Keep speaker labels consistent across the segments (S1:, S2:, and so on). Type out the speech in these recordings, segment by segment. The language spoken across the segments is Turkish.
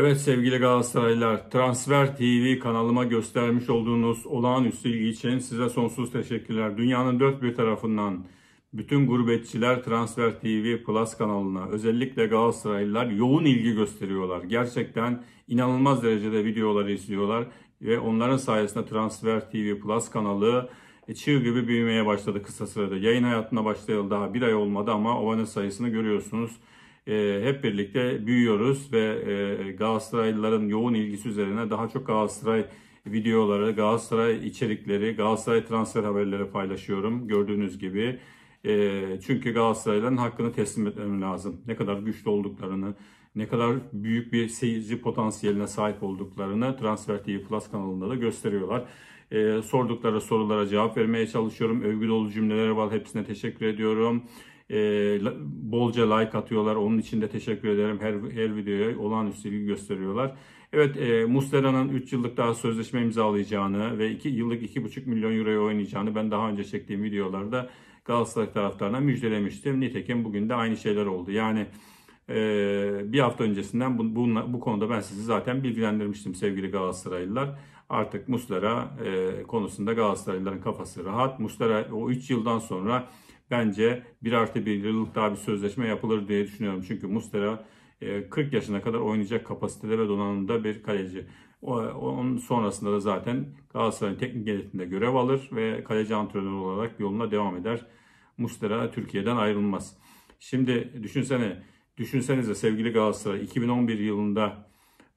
S1: Evet sevgili Galatasaraylılar, Transfer TV kanalıma göstermiş olduğunuz olağanüstü ilgi için size sonsuz teşekkürler. Dünyanın dört bir tarafından bütün gurbetçiler Transfer TV Plus kanalına özellikle Galatasaraylılar yoğun ilgi gösteriyorlar. Gerçekten inanılmaz derecede videoları izliyorlar ve onların sayesinde Transfer TV Plus kanalı e, çığ gibi büyümeye başladı kısa sürede. Yayın hayatına başlayalı daha bir ay olmadı ama abone sayısını görüyorsunuz e, hep birlikte büyüyoruz ve e, Galatasaraylıların yoğun ilgisi üzerine daha çok Galatasaray videoları, Galatasaray içerikleri, Galatasaray transfer haberleri paylaşıyorum gördüğünüz gibi. E, çünkü Galatasaray'ların hakkını teslim etmem lazım. Ne kadar güçlü olduklarını, ne kadar büyük bir seyirci potansiyeline sahip olduklarını Transfer TV Plus kanalında da gösteriyorlar. E, sordukları sorulara cevap vermeye çalışıyorum. Övgü dolu cümleler var. Hepsine teşekkür ediyorum. Ee, bolca like atıyorlar. Onun için de teşekkür ederim. Her, her videoya olağanüstü ilgi gösteriyorlar. Evet e, Muslera'nın 3 yıllık daha sözleşme imzalayacağını ve 2 yıllık 2,5 milyon euroya oynayacağını ben daha önce çektiğim videolarda Galatasaray taraftarına müjdelemiştim. Nitekim bugün de aynı şeyler oldu. Yani ee, bir hafta öncesinden bu, bu, bu konuda ben sizi zaten bilgilendirmiştim sevgili Galatasaraylılar. Artık Muslera e, konusunda Galatasaraylıların kafası rahat. Muslera o 3 yıldan sonra bence 1 artı 1 yıllık daha bir sözleşme yapılır diye düşünüyorum. Çünkü Mustera 40 e, yaşına kadar oynayacak kapasitede ve donanımda bir kaleci. Onun sonrasında da zaten Galatasaray'ın teknik yönetiminde görev alır ve kaleci antrenörü olarak yoluna devam eder. Mustera Türkiye'den ayrılmaz. Şimdi düşünsene, düşünsenize sevgili Galatasaray 2011 yılında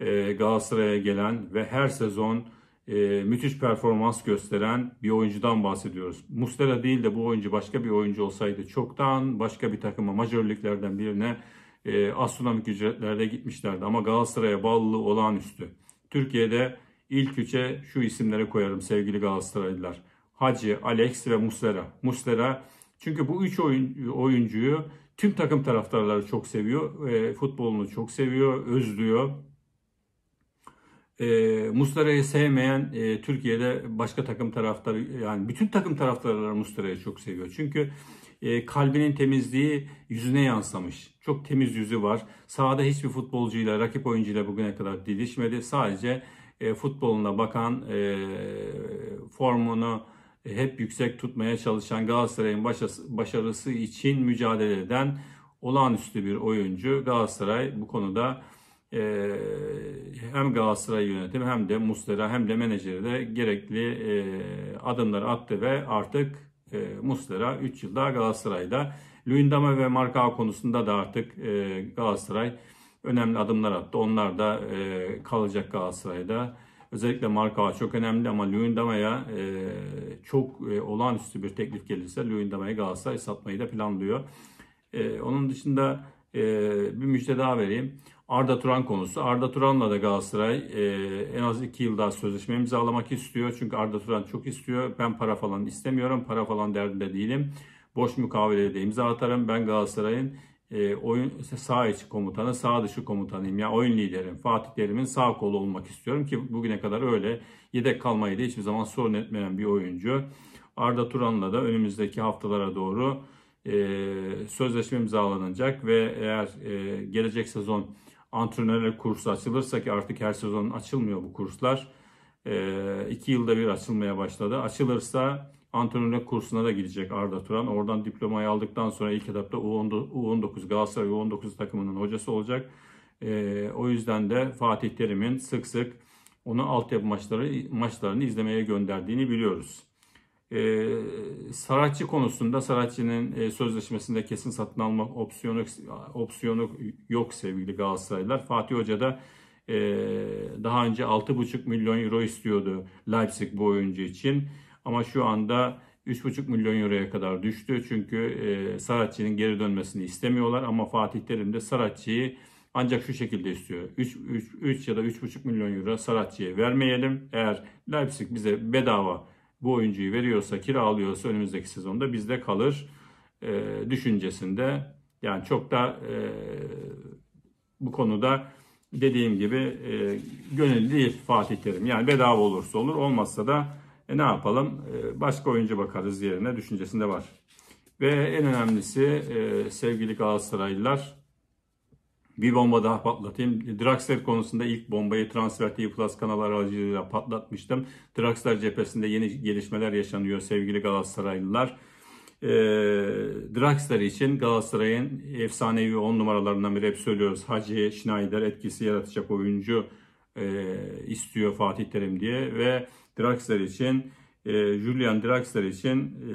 S1: e, Galatasaray'a gelen ve her sezon e, müthiş performans gösteren bir oyuncudan bahsediyoruz. Mustera değil de bu oyuncu başka bir oyuncu olsaydı çoktan başka bir takıma majörlüklerden birine e, astronomik ücretlerde gitmişlerdi. Ama Galatasaray'a bağlı olağanüstü. Türkiye'de ilk üçe şu isimlere koyarım sevgili Galatasaraylılar. Hacı, Alex ve Muslera. Muslera çünkü bu üç oyun, oyuncuyu tüm takım taraftarları çok seviyor. E, futbolunu çok seviyor, özlüyor e, Muslera'yı sevmeyen e, Türkiye'de başka takım taraftarı yani bütün takım taraftarları Muslera'yı çok seviyor. Çünkü e, kalbinin temizliği yüzüne yansımış. Çok temiz yüzü var. Sahada hiçbir futbolcuyla, rakip oyuncuyla bugüne kadar didişmedi. Sadece e, futboluna bakan, e, formunu hep yüksek tutmaya çalışan Galatasaray'ın başarısı için mücadele eden olağanüstü bir oyuncu. Galatasaray bu konuda e, hem Galatasaray yönetimi hem de Muslera hem de menajeri de gerekli e, adımları attı ve artık e, Muslera 3 yılda Galatasaray'da. Luyendama ve Marka konusunda da artık e, Galatasaray önemli adımlar attı. Onlar da e, kalacak Galatasaray'da. Özellikle Marka çok önemli ama Luyendama'ya e, çok e, olağanüstü bir teklif gelirse Luyendama'yı Galatasaray satmayı da planlıyor. E, onun dışında e, bir müjde daha vereyim. Arda Turan konusu. Arda Turan'la da Galatasaray e, en az 2 yıl daha sözleşme imzalamak istiyor. Çünkü Arda Turan çok istiyor. Ben para falan istemiyorum. Para falan derdinde değilim. Boş mukavelede de imza atarım. Ben Galatasaray'ın e, oyun sağ içi komutanı, sağ dışı komutanıyım. Yani oyun liderim. Fatih Terim'in sağ kolu olmak istiyorum ki bugüne kadar öyle yedek kalmayı da hiçbir zaman sorun etmeyen bir oyuncu. Arda Turan'la da önümüzdeki haftalara doğru e, sözleşme imzalanacak ve eğer e, gelecek sezon antrenörle kursu açılırsa ki artık her sezon açılmıyor bu kurslar. E, iki yılda bir açılmaya başladı. Açılırsa antrenörlük kursuna da gidecek Arda Turan. Oradan diplomayı aldıktan sonra ilk etapta U19 Galatasaray U19 takımının hocası olacak. E, o yüzden de Fatih Terim'in sık sık onu altyapı maçları maçlarını izlemeye gönderdiğini biliyoruz. E, ee, Saratçı konusunda Saratçı'nın e, sözleşmesinde kesin satın alma opsiyonu, opsiyonu yok sevgili Galatasaraylılar. Fatih Hoca da e, daha önce 6,5 milyon euro istiyordu Leipzig bu oyuncu için. Ama şu anda 3,5 milyon euroya kadar düştü. Çünkü e, Saratçı'nın geri dönmesini istemiyorlar ama Fatih Terim de Saratçı'yı ancak şu şekilde istiyor. 3, 3, 3 ya da 3,5 milyon euro Saratçı'ya vermeyelim. Eğer Leipzig bize bedava bu oyuncuyu veriyorsa, kiralıyorsa önümüzdeki sezonda bizde kalır e, düşüncesinde. Yani çok da e, bu konuda dediğim gibi e, gönüllü değil Fatih Terim. Yani bedava olursa olur, olmazsa da e, ne yapalım e, başka oyuncu bakarız yerine düşüncesinde var. Ve en önemlisi e, sevgili Galatasaraylılar bir bomba daha patlatayım. Draxler konusunda ilk bombayı Transfer TV Plus kanal aracılığıyla patlatmıştım. Draxler cephesinde yeni gelişmeler yaşanıyor sevgili Galatasaraylılar. E, Draxler için Galatasaray'ın efsanevi 10 numaralarından biri hep söylüyoruz. Hacı, Schneider etkisi yaratacak oyuncu e, istiyor Fatih Terim diye ve Draxler için e, Julian Draxler için e,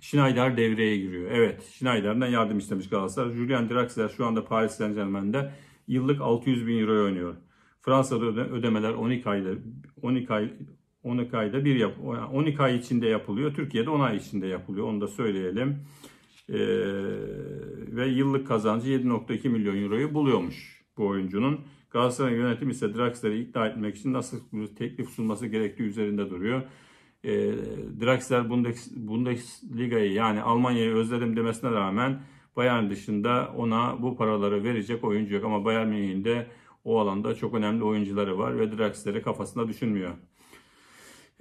S1: Schneider devreye giriyor. Evet Schneider'den yardım istemiş Galatasaray. Julian Draxler şu anda Paris Saint Germain'de yıllık 600 bin euro oynuyor. Fransa'da ödemeler 12 ayda 12 ay 12 ayda bir yap 12 ay içinde yapılıyor. Türkiye'de 10 ay içinde yapılıyor. Onu da söyleyelim. Ee, ve yıllık kazancı 7.2 milyon euroyu buluyormuş bu oyuncunun. Galatasaray yönetimi ise Draxler'i ikna etmek için nasıl bir teklif sunması gerektiği üzerinde duruyor. E, Draxler Bundesliga'yı yani Almanya'yı özledim demesine rağmen Bayern dışında ona bu paraları verecek oyuncu yok. Ama Bayern Münih'in de o alanda çok önemli oyuncuları var ve Draxler'i kafasında düşünmüyor.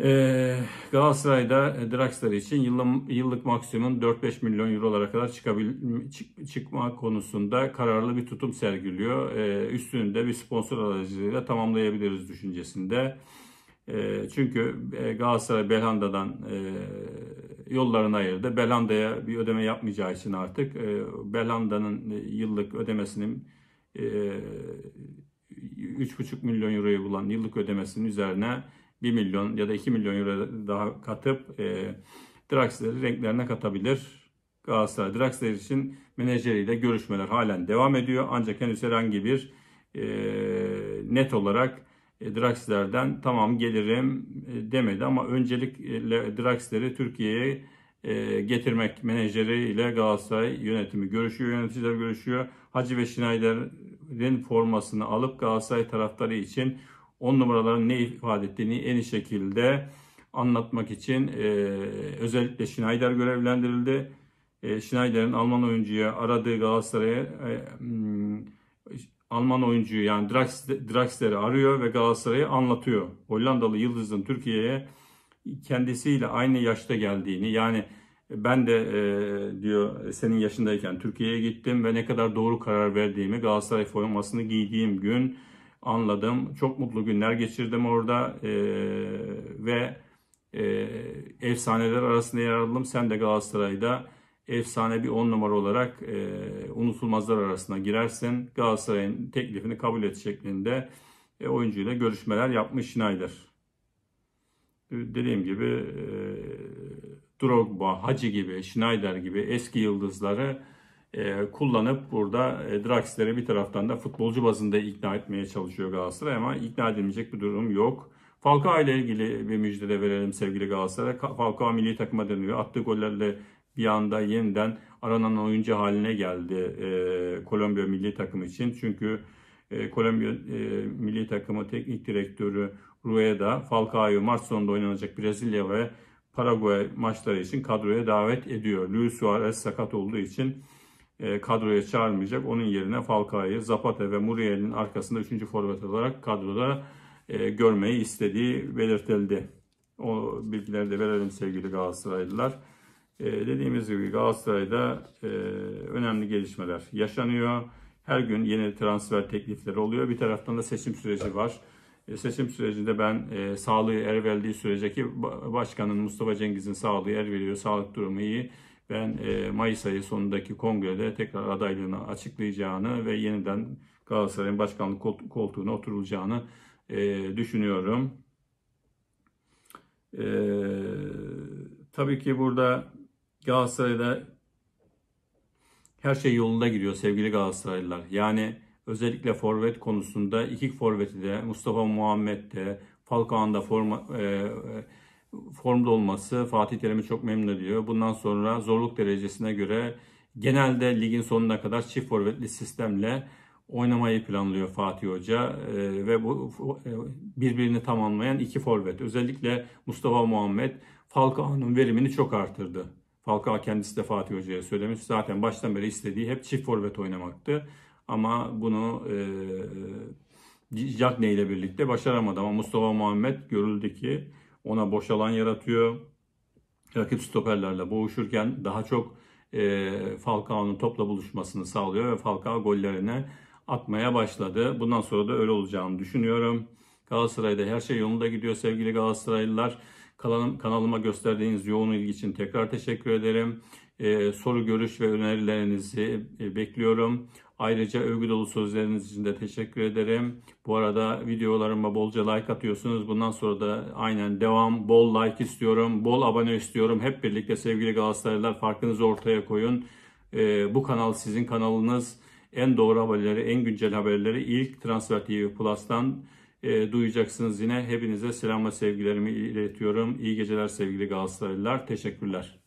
S1: Ee, Galatasaray'da e, Draxler için yıllık, yıllık maksimum 4-5 milyon eurolara kadar çıkabil, çık, çıkma konusunda kararlı bir tutum sergiliyor. Ee, üstünü de bir sponsor aracılığıyla tamamlayabiliriz düşüncesinde. Ee, çünkü e, Galatasaray Belhanda'dan e, yollarını ayırdı. Belhanda'ya bir ödeme yapmayacağı için artık Belhanda'nın yıllık ödemesinin 3,5 milyon euroyu bulan yıllık ödemesinin üzerine 1 milyon ya da 2 milyon euro daha katıp e, Draxler'i renklerine katabilir. Galatasaray Draxler için menajeriyle görüşmeler halen devam ediyor. Ancak henüz herhangi bir e, net olarak e, Draxler'den tamam gelirim e, demedi ama öncelikle Draxler'i Türkiye'ye e, getirmek menajeriyle Galatasaray yönetimi görüşüyor, yöneticiler görüşüyor. Hacı ve Schneider'in formasını alıp Galatasaray taraftarı için 10 numaraların ne ifade ettiğini en iyi şekilde anlatmak için e, özellikle Schneider görevlendirildi. E, Schneider'in Alman oyuncuya aradığı Galatasaray'a e, hmm, Alman oyuncuyu yani Draxler'i arıyor ve Galatasaray'ı anlatıyor. Hollandalı Yıldız'ın Türkiye'ye kendisiyle aynı yaşta geldiğini yani ben de e, diyor senin yaşındayken Türkiye'ye gittim ve ne kadar doğru karar verdiğimi Galatasaray formasını giydiğim gün anladım. Çok mutlu günler geçirdim orada e, ve e, efsaneler arasında yer aldım. Sen de Galatasaray'da efsane bir on numara olarak e, unutulmazlar arasına girersin. Galatasaray'ın teklifini kabul et şeklinde e, oyuncuyla görüşmeler yapmış Schneider. Dediğim gibi e, Drogba, Hacı gibi, Schneider gibi eski yıldızları e, kullanıp burada e, Draxler'e bir taraftan da futbolcu bazında ikna etmeye çalışıyor Galatasaray ama ikna edilmeyecek bir durum yok. Falcao ile ilgili bir müjde de verelim sevgili Galatasaray. Falcao milli takıma dönüyor. Attığı gollerle bir anda yeniden aranan oyuncu haline geldi e, Kolombiya milli takımı için. Çünkü e, Kolombiya milli takımı teknik direktörü Rueda Falcao'yu Mart sonunda oynanacak Brezilya ve Paraguay maçları için kadroya davet ediyor. Luis Suarez sakat olduğu için e, kadroya çağırmayacak. Onun yerine Falcao'yu Zapata ve Muriel'in arkasında 3. forvet olarak kadroda e, görmeyi istediği belirtildi. O bilgileri de verelim sevgili Galatasaraylılar. E, dediğimiz gibi Galatasaray'da önemli gelişmeler yaşanıyor. Her gün yeni transfer teklifleri oluyor. Bir taraftan da seçim süreci var. Seçim sürecinde ben e, sağlığı er verdiği sürece ki başkanın Mustafa Cengiz'in sağlığı er veriyor, sağlık durumu iyi ben e, Mayıs ayı sonundaki kongrede tekrar adaylığını açıklayacağını ve yeniden Galatasaray'ın başkanlık koltuğuna oturulacağını e, düşünüyorum. E, tabii ki burada Galatasaray'da her şey yolunda giriyor sevgili Galatasaraylılar. Yani özellikle forvet konusunda iki forveti de Mustafa Muhammed de da forma e, formda olması Fatih Terim'i çok memnun ediyor. Bundan sonra zorluk derecesine göre genelde ligin sonuna kadar çift forvetli sistemle oynamayı planlıyor Fatih Hoca e, ve bu e, birbirini tamamlayan iki forvet. Özellikle Mustafa Muhammed Falcao'nun verimini çok artırdı. Falcao kendisi de Fatih Hoca'ya söylemiş. Zaten baştan beri istediği hep çift forvet oynamaktı. Ama bunu e, e Cagney ile birlikte başaramadı. Ama Mustafa Muhammed görüldü ki ona boş alan yaratıyor. Rakip stoperlerle boğuşurken daha çok e, Falcao'nun topla buluşmasını sağlıyor ve Falcao gollerine atmaya başladı. Bundan sonra da öyle olacağını düşünüyorum. Galatasaray'da her şey yolunda gidiyor sevgili Galatasaraylılar. Kanalıma gösterdiğiniz yoğun ilgi için tekrar teşekkür ederim. Ee, soru, görüş ve önerilerinizi e, bekliyorum. Ayrıca övgü dolu sözleriniz için de teşekkür ederim. Bu arada videolarıma bolca like atıyorsunuz. Bundan sonra da aynen devam. Bol like istiyorum. Bol abone istiyorum. Hep birlikte sevgili Galatasaraylılar farkınızı ortaya koyun. Ee, bu kanal sizin kanalınız. En doğru haberleri, en güncel haberleri ilk Transfer TV Plus'tan e, duyacaksınız yine. Hepinize selam ve sevgilerimi iletiyorum. İyi geceler sevgili Galatasaraylılar. Teşekkürler.